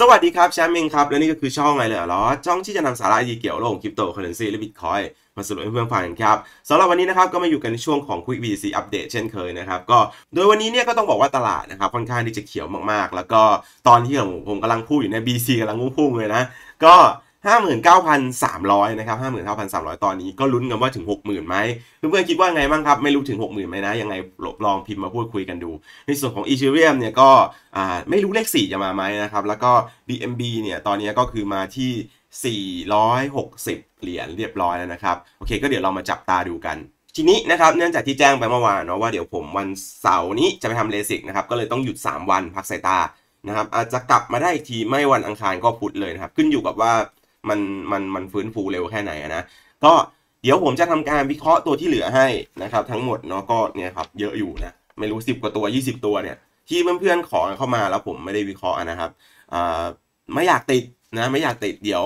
สวัสดีครับ แชมป์เองครับ และนี่ก็คือช่องไงเลยเหรอช่องที่จะนำสาระดีเกี่ยวโลกคริปโตเคอเรนซีและบิตคอยมาสรุปให้เพื่อนฟังกันครับสำหรับวันนี้นะครับก็มาอยู่กันในช่วงของ Quick ซ c อัปเดตเช่นเคยนะครับก็โดยวันนี้เนี่ยก็ต้องบอกว่าตลาดนะครับค่อนข้างที่จะเขียวมากๆ แล้วก็ตอนที่ผมกำลังพูดอยู่ใน BC กำลังพุ่งเลยนะก็59,300 นะครับ59,300 ตอนนี้ก็ลุ้นกันว่าถึง 60,000ไหมเพื่อนๆคิดว่าไงบ้างครับ ไม่รู้ถึง 60,000ไหมนะ ยังไงลองพิมพ์มาพูดคุยกันดู ในส่วนของี t h e r e u มเนี่ยก็ไม่รู้เลข4จะมาไหมนะครับ แล้วก็ b m b เนี่ยตอนนี้ก็คือมาที่ 460 เหรียญเรียบร้อยแล้วนะครับ โอเค ก็เดี๋ยวเรามาจับตาดูกัน ทีนี้นะครับ เนื่องจากที่แจ้งไปเมื่อวานเนาะว่าเดี๋ยวผมวันเสาร์นี้จะไปทำเลสิกนะครับก็เลยต้องหยุด 3 วันพักสายตานะครับอาจจะกลับมาได้อีกทีไม่วันอังคารก็พุธเลยนะครับขึ้นอยู่กับว่ามันมันมันฟื้นฟูเร็วแค่ไหนนะก็เดี๋ยวผมจะทำการวิเคราะห์ตัวที่เหลือให้นะครับ ทั้งหมดเนาะก็เนี่ยครับเยอะอยู่นะไม่รู้สิบกว่าตัว20 ตัวเนี่ย ที่เพื่อนๆขอเข้ามา แล้วผมไม่ได้วิเคราะห์นะครับไม่อยากติดนะไม่อยากติดเดี๋ยว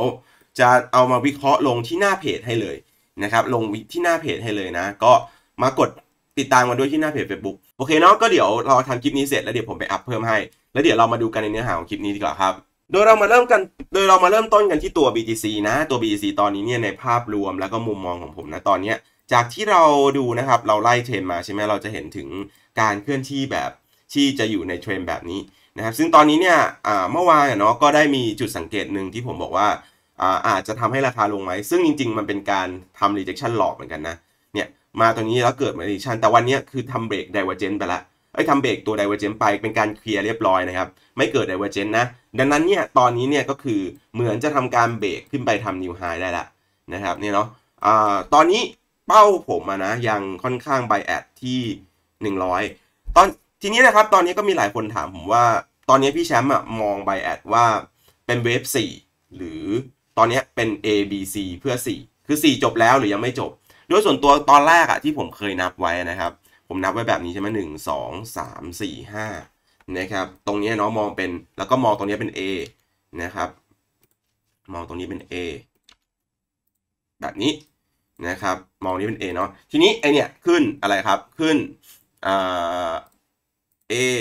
จะเอามาวิเคราะห์ลงที่หน้าเพจให้เลยนะครับลงที่หน้าเพจให้เลยนะ ก็มากดติดตามมาด้วยที่หน้าเพจเ a c e b o o k โอเคเนาะก็เดี๋ยวเราทำคลิปนี้เสร็จแล้วเดี๋ยวผมไปอัพเพิ่มให้แล้วเดี๋ยวเรามาดูกันในเนื้อหาของคลิปนี้ดีกว่าครับโดยเรามาเริ่มกันโดยเรามาเริ่มต้นกันที่ตัว BTC นะ ตัว BTC ตอนนี้เนี่ยในภาพรวมแล้วก็มุมมองของผมนะ ตอนนี้จากที่เราดูนะครับ เราไล่เทรนมาใช่ไหมเราจะเห็นถึงการเคลื่อนที่แบบที่จะอยู่ในเทรนแบบนี้นะครับ ซึ่งตอนนี้เนี่ยเมื่อวานเนาะก็ได้มีจุดสังเกตหนึ่งที่ผมบอกว่าอาจจะทำให้ราคาลงไหม ซึ่งจริง ๆ มันเป็นการทำ rejection หลอกเหมือนกันนะเนี่ยมาตรงนี้แล้วเกิด rejection แต่วันนี้คือทำ break divergence ไปแล้วไอ้ทำเบรกตัวดเวอร์เจนไปเป็นการเคลียร์เรียบร้อยนะครับ ไม่เกิดไดเวอร์เจนะ ดังนั้นเนี่ยตอนนี้เนี่ยก็คือเหมือนจะทำการเบรกขึ้นไปทำนิวไฮได้ละนะครับเนี่ยเนาะอะตอนนี้เป้าผมนะ ยังค่อนข้างไบแอดที่ 100 ตอนทีนี้นะครับ ตอนนี้ก็มีหลายคนถามผมว่าตอนนี้พี่แชมป์มองไบแอดว่าเป็นเวฟ4หรือตอนนี้เป็น A B C เพื่อ 4 คือ 4 จบแล้วหรือยังไม่จบ ด้วยส่วนตัวตอนแรกอะที่ผมเคยนับไว้นะครับผมนับไว้แบบนี้ใช่ไหมหนึ่งสองสามสี่ห้านะครับ ตรงนี้เนาะมองเป็น แล้วก็มองตรงนี้เป็น A นะครับ มองตรงนี้เป็น A แบบนี้นะครับ มองนี้เป็น A เนาะทีนี้ไอเนี่ยขึ้นอะไรครับขึ้นเอบีซ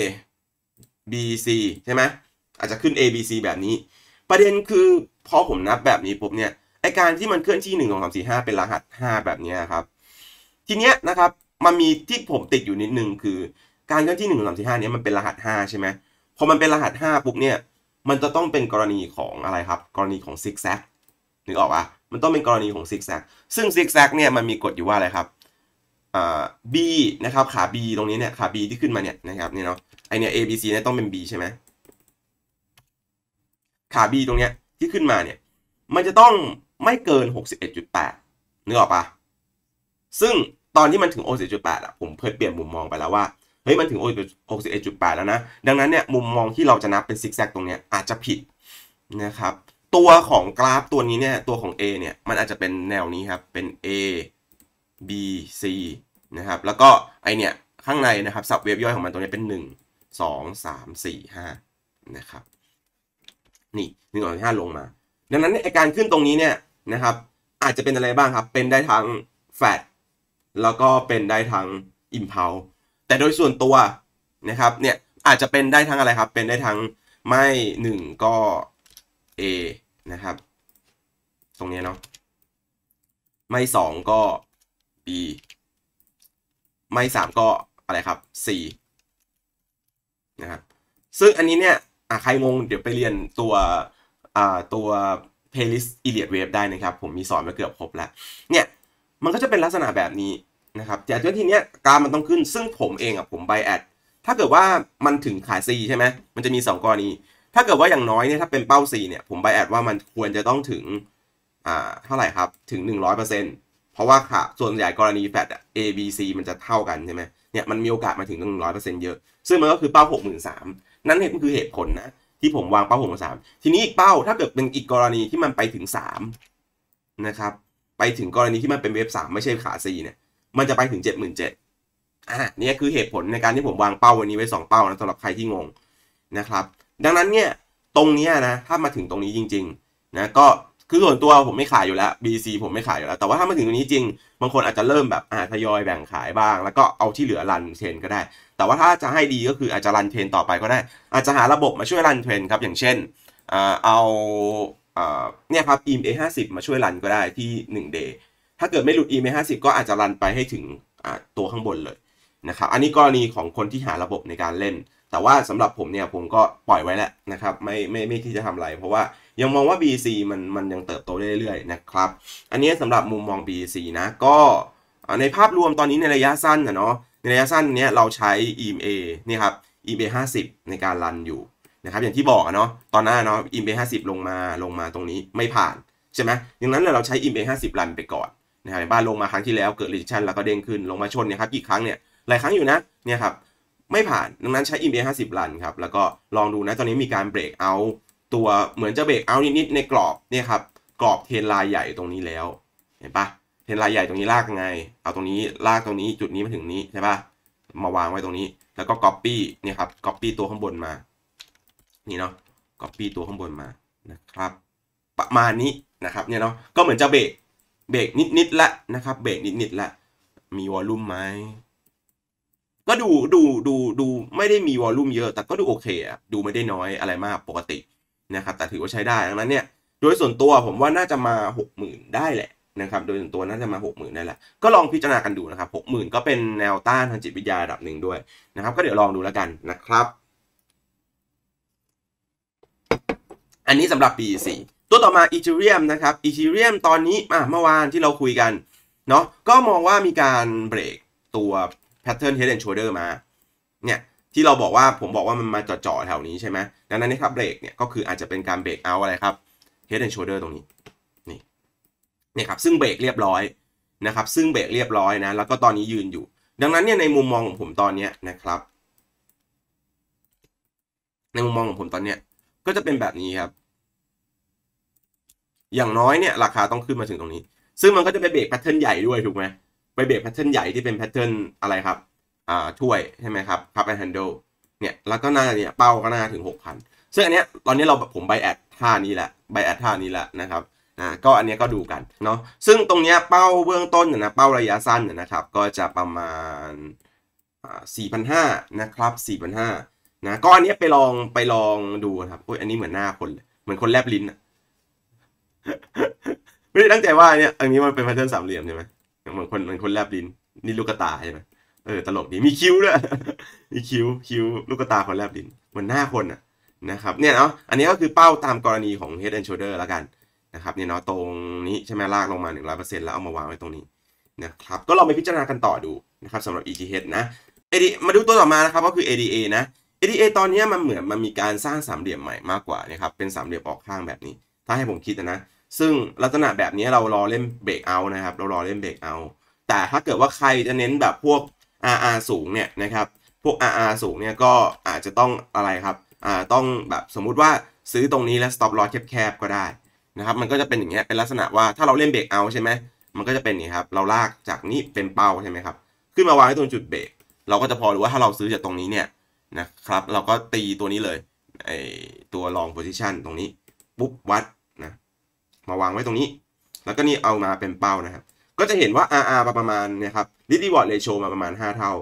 B C ใช่ไหมอาจจะขึ้น A B C แบบนี้ ประเด็นคือพอผมนับแบบนี้ปุ๊บเนี่ยไอการที่มันเคลื่อนที่หนึ่งสองสามสี่ห้าเป็นรหัสห้าแบบนี้ครับ ทีเนี้ยนะครับมันมีที่ผมติดอยู่นิด นึง คือ การื้อนที่หนึ่งสามสี่ห้านี้มันเป็นรหัสห้าใช่ไหมพอมันเป็นรหัสห้าปุ๊บเนี่ยมันจะต้องเป็นกรณีของอะไรครับ กรณีของซิกแซกนึกออกปะมันต้องเป็นกรณีของซิกแซกซึ่งซิกแซกเนี่ยมันมีกฎอยู่ว่าอะไรครับอ่า B นะครับขา B ตรงนี้เนี่ยขา B ที่ขึ้นมาเนี่ยนะครับเนี่ยเนาะไอเนี่ย A B C เนี่ยต้องเป็น B ใช่ไหมขา B ตรงเนี้ยที่ขึ้นมาเนี่ยมันจะต้องไม่เกิน 61.8นึกออกปะซึ่งตอนที่มันถึง61.8อะผมเพิ่งเปลี่ยนมุมมองไปแล้วว่าเฮ้ยมันถึง61.8แล้วนะดังนั้นเนี่ยมุมมองที่เราจะนับเป็นซิกแซกตรงเนี้ยอาจจะผิดนะครับตัวของกราฟตัวนี้เนี่ยตัวของ A เนี่ยมันอาจจะเป็นแนวนี้ครับเป็น A B C นะครับแล้วก็ไอเนี่ยข้างในนะครับสับเวฟย่อยของมันตรงนี้เป็น 1 2 3 4 5นะครับนี่หนึ่งสองห้าลงมา ดังนั้นไอการขึ้นตรงนี้เนี่ยนะครับอาจจะเป็นอะไรบ้างครับเป็นได้ทั้งแฟดแล้วก็เป็นได้ทั้ง impulse แต่โดยส่วนตัวนะครับ เนี่ยอาจจะเป็นได้ทั้งอะไรครับ เป็นได้ทั้งไม่หนึ่งก็ A นะครับ ตรงนี้เนาะ ไม่สองก็ B ไม่สามก็อะไรครับ C นะครับ ซึ่งอันนี้เนี่ย ใครงงเดี๋ยวไปเรียนตัวตัว playlist Elliot Wave ได้นะครับ ผมมีสอนมาเกือบครบแล้ว เนี่ยมันก็จะเป็นลักษณะแบบนี้นะครับแต่ทีเนี้ยกรามันต้องขึ้นซึ่งผมเองอ่ะผมไบแอดถ้าเกิดว่ามันถึงขา C ใช่ไหมมันจะมี 2 กรณี ถ้าเกิดว่าอย่างน้อยเนี่ยถ้าเป็นเป้า C เนี่ยผมไบแอดว่ามันควรจะต้องถึงอ่าเท่าไหร่ครับถึง 100%เพราะว่าค่ะส่วนใหญ่กรณีแฟดอบีซีมันจะเท่ากันใช่ไหมเนี่ยมันมีโอกาสมาถึงหนึ่งร้อยเปอร์เซ็นต์เยอะซึ่งมันก็คือเป้าหกหมื่นสามนั่นเองคือเหตุผลนะที่ผมวางเป้าหกหมื่นสามทีนี้อีกเป้าถ้าเกิดเป็นอีกกรณีที่มันไปถึงสามนะครับไปถึงกรณีที่มันเป็นเวฟสามไม่ใช่ขาสี่เนี่ย มันจะไปถึงเจ็ดหมื่นเจ็ดอ่า เนี่ยคือเหตุผลในการที่ผมวางเป้าวันนี้ไว้สองเป้านะสำหรับใครที่งงนะครับ ดังนั้นเนี่ยตรงนี้นะถ้ามาถึงตรงนี้จริงๆนะก็คือส่วนตัวผมไม่ขายอยู่แล้ว BC ผมไม่ขายอยู่แล้ว แต่ว่าถ้ามาถึงตรงนี้จริง บางคนอาจจะเริ่มแบบอ่าทยอยแบ่งขายบ้างแล้วก็เอาที่เหลือรันเทรนก็ได้ แต่ว่าถ้าจะให้ดีก็คืออาจจะรันเทรนต่อไปก็ได้ อาจจะหาระบบมาช่วยรันเทรนครับอย่างเช่นเอาเนี่ยครับ EMA 50 มาช่วยรันก็ได้ที่1 day ถ้าเกิดไม่หลุดอี EMA 50 ก็อาจจะรันไปให้ถึงตัวข้างบนเลยนะครับอันนี้กรณีของคนที่หาระบบในการเล่น แต่ว่าสำหรับผมเนี่ยผมก็ปล่อยไว้แหละนะครับไม่ไม่ไม่ที่จะทำอะไร เพราะว่ายังมองว่า BC มันมันยังเติบโตเรื่อยๆนะครับอันนี้สำหรับมุมมอง BC นะก็ในภาพรวมตอนนี้ในระยะสั้นนะเนาะในระยะสั้นเนี่ยเราใช้ EMA นี่ครับ EMA 50ในการรันอยู่นะครับอย่างที่บอกเนาะตอนหน้าเนาะอิมเบห้าสิบลงมาลงมาตรงนี้ไม่ผ่านใช่ไหมดังนั้นเราใช้อิมเบห้าสิบรันไปก่อนนะครับบ้านลงมาครั้งที่แล้วเกิดรีชันแล้วก็เด้งขึ้นลงมาชนเนี่ยครับกี่ครั้งเนี่ยหลายครั้งอยู่นะเนี่ยครับไม่ผ่านดังนั้นใช้อิมเบห้าสิบรันครับแล้วก็ลองดูนะตอนนี้มีการเบรกเอา ตัวเหมือนจะเบรกเอานิดๆในกรอบเนี่ยครับกรอบเทนลายใหญ่ตรงนี้แล้วเห็นปะเทนลายใหญ่ตรงนี้ลากไง เอาตรงนี้ลากตรงนี้จุดนี้มาถึงนี้ใช่ปะมาวางไว้ตรงนี้ แล้วก็ปปี้เนี่ยครับปปี้ตัวข้างบนมานี่เนาะ copy ตัวข้างบนมานะครับประมาณนี้นะครับเนี่ยเนาะก็เหมือนจะเบรกเบรกนิดๆละนะครับ เบรกนิดๆละ มีวอลลุ่มไหมก็ดูดูดูดูไม่ได้มีวอลลุ่มเยอะ แต่ก็ดูโอเคอะดูไม่ได้น้อยอะไรมากปกตินะครับแต่ถือว่าใช้ได้ดังนั้นเนี่ย โดยส่วนตัวผมว่าน่าจะมา 6 0,000 ได้แหละนะครับโดยส่วนตัวน่าจะมา 6 0,000 ได้แหละ ก็ลองพิจารณากันดูนะครับ 6 0,000 ก็เป็นแนวต้านทางจิตวิทยาระดับหนึ่งด้วยนะครับ ก็เดี๋ยวลองดูแล้วกันนะครับอันนี้สำหรับ BEC ตัวต่อมาอีเทเรียมนะครับอีเทเรียมตอนนี้เมื่อวานที่เราคุยกันเนาะก็มองว่ามีการเบรกตัว Pattern Head and Shoulder มาเนี่ยที่เราบอกว่าผมบอกว่ามันมาจ่อๆแถวนี้ใช่ไหมดังนั้นนะครับเบรกเนี่ยก็คืออาจจะเป็นการเบรกเอาอะไรครับ Head and Shoulder ตรงนี้ นี่นี่ครับ ซึ่งเบรกเรียบร้อยนะครับ ซึ่งเบรกเรียบร้อยนะแล้วก็ตอนนี้ยืนอยู่ ดังนั้นเนี่ยในมุมมองของผมตอนนี้นะครับ ในมุมมองของผมตอนเนี้ยก็จะเป็นแบบนี้ครับอย่างน้อยเนี่ยราคาต้องขึ้นมาถึงตรงนี้ ซึ่งมันก็จะไปเบรกแพทเทิร์นใหญ่ด้วยถูกไหมไปเบรกแพทเทิร์นใหญ่ที่เป็นแพทเทิร์นอะไรครับ อ่าถ้วย ใช่ไหมครับคัพแอนด์แฮนเดิลเนี่ย แล้วก็น่าเนี่ย เป้าก็น่าถึง 6,000 ซึ่งอันเนี้ย ตอนนี้เราผมไบแอดท่านี้แหละไบแอดท่านี้แหละนะครับอ่าก็อันเนี้ยก็ดูกันเนาะ ซึ่งตรงเนี้ยเป้าเบื้องต้นเนี่ยนะ เป้าระยะสั้นเนี่ยนะครับ ก็จะประมาณ อ่าสี่พันห้านะครับสี่พันห้านะ ก็อันเนี้ยไปลองไปลองดูครับโอ้ยอันนี้เหมือนหน้าคนเหมือนคนแลบลิ้นอะไม่ได้ตั้งใจว่าเนี่ยอันนี้มันเป็นแพทเทิร์นสามเหลี่ยมใช่ไหมเหมือนคนเหมือนคนแลบลิ้นนี่ลูกตาใช่ไหมเออตลกดี มีคิ้วด้วยมีคิ้วคิ้วลูกตาคนแลบลิ้นเหมือนหน้าคนอ่ะนะครับเนี่ยเนาะอันนี้ก็คือเป้าตามกรณีของ head and shoulder แล้วกันนะครับเนี่ยเนาะตรงนี้ใช่ไหมลากลงมา 100%แล้วเอามาวางไว้ตรงนี้นะครับก็ลองไปพิจารณากันต่อดูนะครับสำหรับ EGH นะ AD มาดูตัวต่อมานะครับก็คือ ADA นะ ADA ตอนนี้มันเหมือนมันมีการสร้างสามเหลี่ยมใหม่มากกว่านะครับเป็นสามเหลี่ยมออกข้างแบบนี้ถ้าให้ผมคิดนะ ซึ่งลักษณะแบบนี้เรารอเล่นเบรกเอานะครับเรารอเล่นเบรกเอา แต่ถ้าเกิดว่าใครจะเน้นแบบพวก RR สูงเนี่ยนะครับพวก RR สูงเนี่ยก็อาจจะต้องอะไรครับอ่าต้องแบบสมมุติว่าซื้อตรงนี้แล้ว stop loss แคบๆก็ได้นะครับมันก็จะเป็นอย่างเงี้ยเป็นลักษณะว่าถ้าเราเล่นเบรกเอาใช่ไหมมันก็จะเป็นนี่ครับเราลากจากนี้เป็นเป้าใช่ไหมครับขึ้นมาวางที่ตรงจุดเบรกเราก็จะพอรู้ว่าถ้าเราซื้อจากตรงนี้เนี่ยนะครับเราก็ตีตัวนี้เลยไอตัวลองโพซิชันตรงนี้ปุ๊บวัดมาวางไว้ตรงนี้ แล้วก็นี่เอามาเป็นเป้านะครับ ก็จะเห็นว่า RR ประมาณนะครับ Risk Reward Ratio มาประมาณ 5 เท่า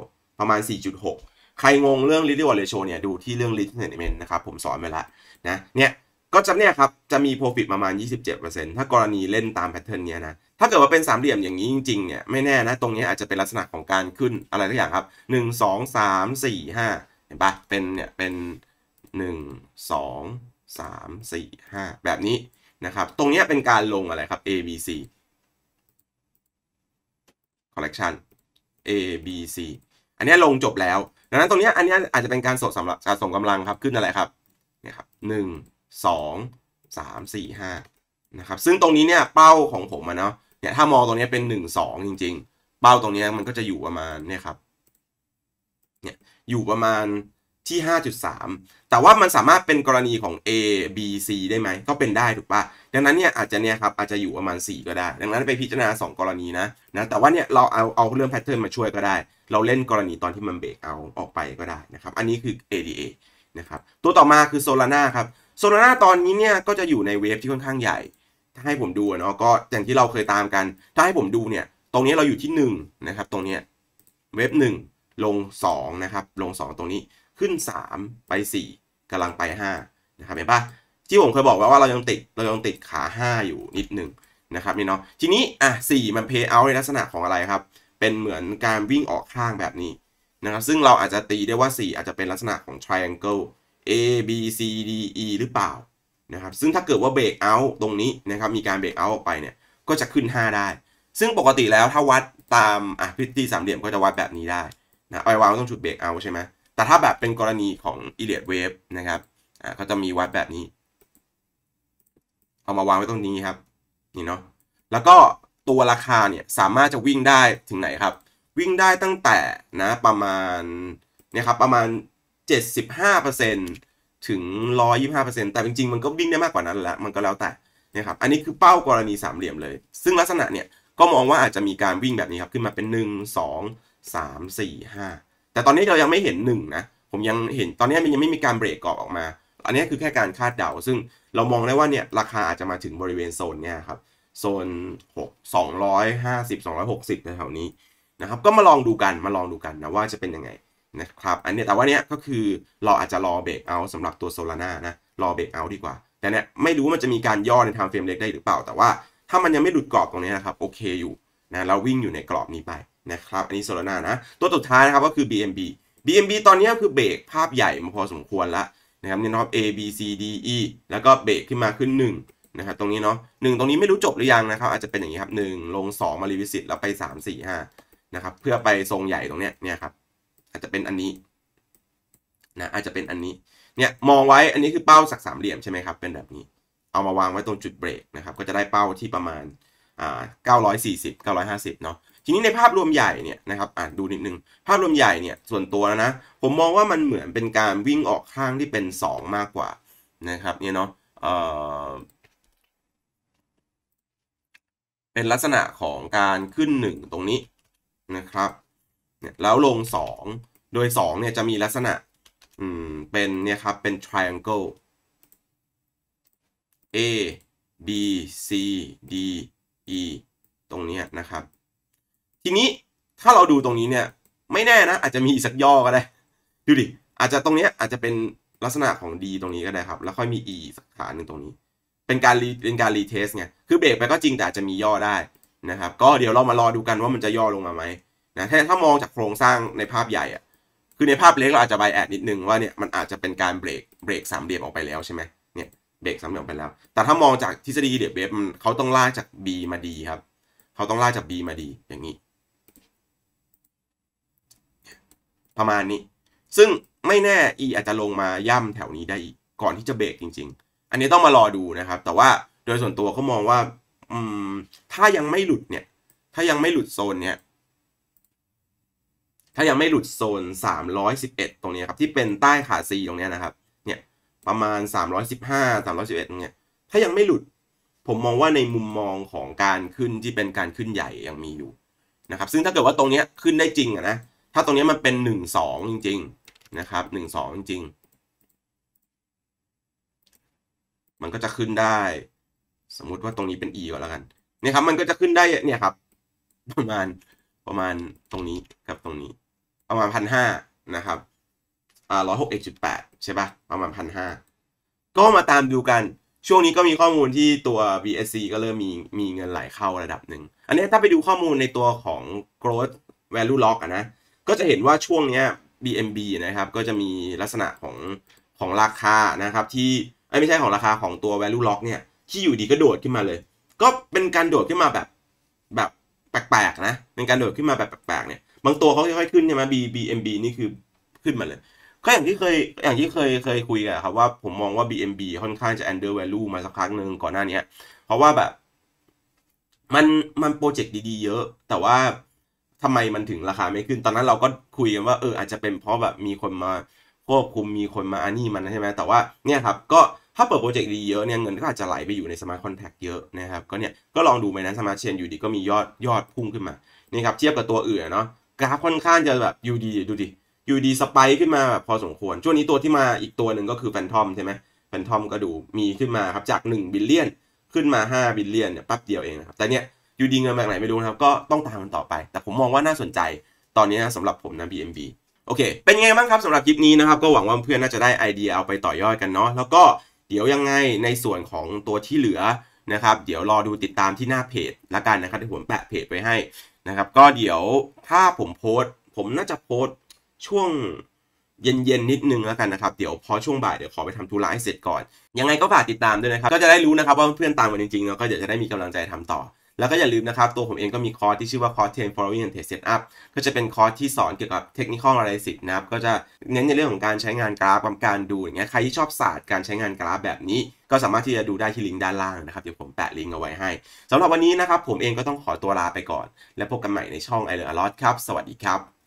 ประมาณ 4.6 ใครงงเรื่อง Risk Reward Ratio เนี่ยดูที่เรื่อง Risk Management นะครับผมสอนไปละนะเนี่ย ก็จะเนี่ยครับ จะมี Profit ประมาณ 27%ถ้ากรณีเล่นตามแพทเทิร์นเนี้ยนะ ถ้าเกิดว่าเป็นสามเหลี่ยมอย่างนี้ จริงๆ เนี่ยไม่แน่นะ ตรงนี้อาจจะเป็นลักษณะของการขึ้นอะไรทุกอย่างครับ 1 2 3 4 5เห็นปะเป็นเนี่ยเป็น 1 2 3 4 5 แบบนี้นะครับ ตรงนี้เป็นการลงอะไรครับ A B C collection A B C อันนี้ลงจบแล้ว ดังนั้นตรงนี้อันนี้อาจจะเป็นการสดสำหรับการส่งกำลังครับขึ้นอะไรครับเนี่ยครับหนึ่งสองสามสี่ห้านะครับซึ่งตรงนี้เนี่ยเป้าของผมอะเนาะเนี่ยถ้ามองตรงนี้เป็นหนึ่งสองจริงๆ เป้าตรงนี้มันก็จะอยู่ประมาณเนี่ยครับเนี่ยอยู่ประมาณที่ 5.3 แต่ว่ามันสามารถเป็นกรณีของ A B C ได้ไหม ก็เป็นได้ถูกปะ ดังนั้นเนี่ยอาจจะเนี่ยครับอาจจะอยู่ประมาณ 4 ก็ได้ ดังนั้นไปพิจารณา2 กรณีนะนะ แต่ว่าเนี่ยเราเอาเอาเรื่องแพทเทิร์นมาช่วยก็ได้ เราเล่นกรณีตอนที่มันเบรกเอาออกไปก็ได้นะครับ อันนี้คือ ADA นะครับ ตัวต่อมาคือโซลาร่าครับโซลาร่าตอนนี้เนี่ยก็จะอยู่ในเวฟที่ค่อนข้างใหญ่ ถ้าให้ผมดูเนาะ ก็อย่างที่เราเคยตามกัน ถ้าให้ผมดูเนี่ย ตรงนี้เราอยู่ที่1นะครับ ตรงนี้เวฟ1ลง2นะครับ ลง 2 ตรงนี้ขึ้น 3 ไป 4 กำลังไป 5 นะครับเห็นปะที่ผมเคยบอกไว้ว่าเรายังติดเรายังติดขา 5 อยู่นิดหนึ่งนะครับนี่เนาะทีนี้อ่ะ4มันเพย์เอาในลักษณะของอะไรครับ เป็นเหมือนการวิ่งออกข้างแบบนี้นะครับซึ่งเราอาจจะตีได้ว่า 4 อาจจะเป็นลักษณะของ triangle A B C D E หรือเปล่านะครับซึ่งถ้าเกิดว่าเบรกเอาตรงนี้นะครับมีการเบรกเอาออกไปเนี่ยก็จะขึ้น 5 ได้ ซึ่งปกติแล้วถ้าวัดตามอ่ะพิธีสามเหลี่ยมก็จะวัดแบบนี้ได้นะไอวาวต้องจุดเบรกเอาใช่ไหมแต่ถ้าแบบเป็นกรณีของ Elliott Wave นะครับอ่าก็จะมีวัดแบบนี้ เอามาวางไว้ตรงนี้ครับ นี่เนาะแล้วก็ตัวราคาเนี่ยสามารถจะวิ่งได้ถึงไหนครับ วิ่งได้ตั้งแต่นะประมาณเนี่ยครับประมาณ 75%ถึง 125%แต่จริงๆมันก็วิ่งได้มากกว่านั้นละมันก็แล้วแต่นะครับอันนี้คือเป้ากรณีสามเหลี่ยมเลย ซึ่งลักษณะเนี่ย ก็มองว่าอาจจะมีการวิ่งแบบนี้ครับขึ้นมาเป็น 1 2 3 4 5แต่ตอนนี้เรายังไม่เห็นหนึ่งนะ ผมยังเห็นตอนนี้มันยังไม่มีการเบรกกรอบออกมา อันนี้คือแค่การคาดเดาซึ่งเรามองได้ว่าเนี่ยราคาอาจจะมาถึงบริเวณโซนเนี่ยครับโซน6 250 260แถวๆนี้นะครับก็มาลองดูกันมาลองดูกันนะว่าจะเป็นยังไงนะครับอันนี้แต่ว่าเนี้ยก็คือเราอาจจะรอเบรกเอาสำหรับตัวโซลาร่านะรอเบรกเอาดีกว่า แต่เนี่ยไม่รู้มันจะมีการย่อในทางเฟรมเล็กได้หรือเปล่าแต่ว่าถ้ามันยังไม่หลุดกรอบตรงนี้นะครับโอเคอยู่นะเราวิ่งอยู่ในกรอบนี้ไปนะครับอันนี้โซลาร่านะตัวสุดท้ายนะครับก็คือ b m b b m b ตอนนี้คือเบรกภาพใหญ่มาพอสมควรละนะครับเนี่ยนะครับ A B C D E แล้วก็เบรกขึ้นมาขึ้น1นะครับตรงนี้เนาะหตรงนี้ไม่รู้จบหรือยังนะครับอาจจะเป็นอย่างนี้ครับ 1 ลง 2 มารีวิสิต แล้วไป 3 4 5นะครับเพื่อไปทรงใหญ่ตรงเนี้ยเนี่ยครับอาจจะเป็นอันนี้นะอาจจะเป็นอันนี้เนี่ยมองไว้อันนี้คือเป้าสักสามเหลี่ยมใช่ไหมครับเป็นแบบนี้ เอามาวางไว้ตรงจุดเบรกนะครับก็จะได้เป้าที่ประมาณอ่า940 950เนาะทีนี้ในภาพรวมใหญ่เนี่ยนะครับอ่านดูนิดนึง ภาพรวมใหญ่เนี่ยส่วนตัวนะ ผมมองว่ามันเหมือนเป็นการวิ่งออกข้างที่เป็น 2 มากกว่านะครับเนี่ยเนาะเอ่อเป็นลักษณะของการขึ้น 1 ตรงนี้นะครับเนี่ยแล้วลง 2 โดย2เนี่ยจะมีลักษณะอืมเป็นเนี่ยครับเป็น triangle A B C D E ตรงนี้นะครับทีนี้ ถ้าเราดูตรงนี้เนี่ยไม่แน่นะ อาจจะมีอีกสักย่อก็ได้ ดูดิ อาจจะตรงนี้อาจจะเป็นลักษณะของ D ตรงนี้ก็ได้ครับ แล้วค่อยมี E สักขาหนึ่งตรงนี้ เป็นการเป็นการรีเทสไงคือเบรกไปก็จริงแต่อาจจะมีย่อได้นะครับก็เดี๋ยวเรามารอดูกันว่ามันจะย่อลงมาไหมนะถ้าถ้ามองจากโครงสร้างในภาพใหญ่อะคือในภาพเล็กเราอาจจะใบแอดนิดนึงว่าเนี่ยมันอาจจะเป็นการเบรกเบรกสามเหลี่ยมออกไปแล้วใช่ไหมเนี่ยเบรกสามเหลี่ยมไปแล้ว แต่ถ้ามองจากทฤษฎีเดียบเบฟเขาต้องลากจาก B มา D ครับเขาต้องลากจาก B มา D อย่างนี้ประมาณนี้ ซึ่งไม่แน่อีอาจจะลงมาย่ำแถวนี้ได้อีก ก่อนที่จะเบรกจริง ๆ อันนี้ต้องมารอดูนะครับ แต่ว่าโดยส่วนตัวเขามองว่าอืมถ้ายังไม่หลุดเนี่ยถ้ายังไม่หลุดโซนเนี่ยถ้ายังไม่หลุดโซน 311 ตรงนี้ครับที่เป็นใต้ขาซีตรงนี้นะครับเนี่ยประมาณ315 311ตรงเนี้ยถ้ายังไม่หลุดผมมองว่าในมุมมองของการขึ้นที่เป็นการขึ้นใหญ่ยังมีอยู่นะครับซึ่งถ้าเกิดว่าตรงนี้ขึ้นได้จริงอะนะถ้าตรงนี้มันเป็น 1 2 จริง ๆนะครับ1 2 จริงๆมันก็จะขึ้นได้ สมมุติว่าตรงนี้เป็น e ก่อนแล้วกันเนี่ยครับมันก็จะขึ้นได้เนี่ยครับประมาณประมาณตรงนี้ครับตรงนี้ประมาณพันห้านะครับอ่าร้อยหกเอ็ดจุดแปดใช่ปะประมาณพันห้าก็มาตามดูกัน ช่วงนี้ก็มีข้อมูลที่ตัว BSC ก็เริ่มมีมีเงินไหลเข้าระดับหนึ่งอันนี้ถ้าไปดูข้อมูลในตัวของ growth value lock อะนะก็จะเห็นว่าช่วงเนี้ย BMB นะครับก็จะมีลักษณะของของราคานะครับ ที่ไม่ใช่ของราคาของตัว value lock เนี่ย ที่อยู่ดีก็โดดขึ้นมาเลย ก็เป็นการโดดขึ้นมาแบบแบบแปลกๆนะเป็นการโดดขึ้นมาแบบแปลกๆเนี่ยบางตัวเขาค่อยๆขึ้นใช่ไหม BBMB นี่คือขึ้นมาเลยก็อย่างที่เคยอย่างที่เคยเคยคุยกันครับว่าผมมองว่า BMB ค่อนข้างจะ under value มาสักครั้งหนึ่งก่อนหน้านี้เพราะว่าแบบมันมันโปรเจกต์ดีๆเยอะ แต่ว่าทำไมมันถึงราคาไม่ขึ้น ตอนนั้นเราก็คุยกันว่าเอออาจจะเป็นเพราะแบบมีคนมาควบคุมมีคนมาอันนี้มันใช่ไหม แต่ว่าเนี่ยครับก็ถ้าเปิดโปรเจกต์ดีเยอะเนี่ยเงินก็อาจจะไหลไปอยู่ในสมาร์ทคอนแท็กเยอะนะครับก็เนี่ยก็ลองดูไปนะสมาร์ทเชนอยู่ดีก็มียอดยอดพุ่งขึ้นมานี่ครับเทียบกับตัวอื่นเนาะกราฟค่อนข้างจะแบบยูดีดูดิยูดีสไปขึ้นมาแบบพอสมควร ช่วงนี้ตัวที่มาอีกตัวหนึ่งก็คือแฟนทอมใช่ไหมแฟนทอมก็ดูมีขึ้นมาครับจาก 1 บิลเลียนขึ้นมา 5 บิลเลียนเนี่ยแป๊บเดียวเองนะครับแต่เนี่ยยูดีเงินมาจากไหน ไม่รู้นะครับก็ต้องตามมันต่อไป แต่ผมมองว่าน่าสนใจตอนนี้นะสำหรับผมนะ BNB โอเค เป็นไงบ้างครับสำหรับคลิปนี้นะครับก็หวังว่าเพื่อนน่าจะได้ไอเดียเอาไปต่อยอดกันเนาะแล้วก็เดี๋ยวยังไงในส่วนของตัวที่เหลือนะครับเดี๋ยวรอดูติดตามที่หน้าเพจละกันนะครับที่ผมแปะเพจไว้ให้นะครับก็เดี๋ยวถ้าผมโพสต์ผมน่าจะโพสต์ช่วงเย็นๆนิดนึงแล้วกันนะครับเดี๋ยวพอช่วงบ่ายเดี๋ยวขอไปทำธุระให้เสร็จก่อนยังไงก็ฝากติดตามด้วยนะครับก็จะได้รู้นะครับว่าเพื่อนตามกันจริงๆแล้วก็เดี๋ยวจะได้มีกำลังใจทำต่อแล้วก็อย่าลืมนะครับ ตัวผมเองก็มีคอร์สที่ชื่อว่าคอร์สเทรนฟอ o l วิ w i n g and Trade s e t u ก็จะเป็นคอร์สที่สอนเกี่ยวกับเทคนิคอ้อะไรสิทธ์นะครับ ก็จะเน้นในเรื่องของการใช้งานกราฟการดูอย่างเงี้ย ใครที่ชอบศาสตร์การใช้งานกราฟแบบนี้ ก็สามารถที่จะดูได้ที่ลิงก์ด้านล่างนะครับ เดี๋ยวผมแปะลิงก์เอาไว้ให้ สำหรับวันนี้นะครับ ผมเองก็ต้องขอตัวลาไปก่อน และพบกันใหม่ในช่องไอเลอร์อลอตครับ สวัสดีครับ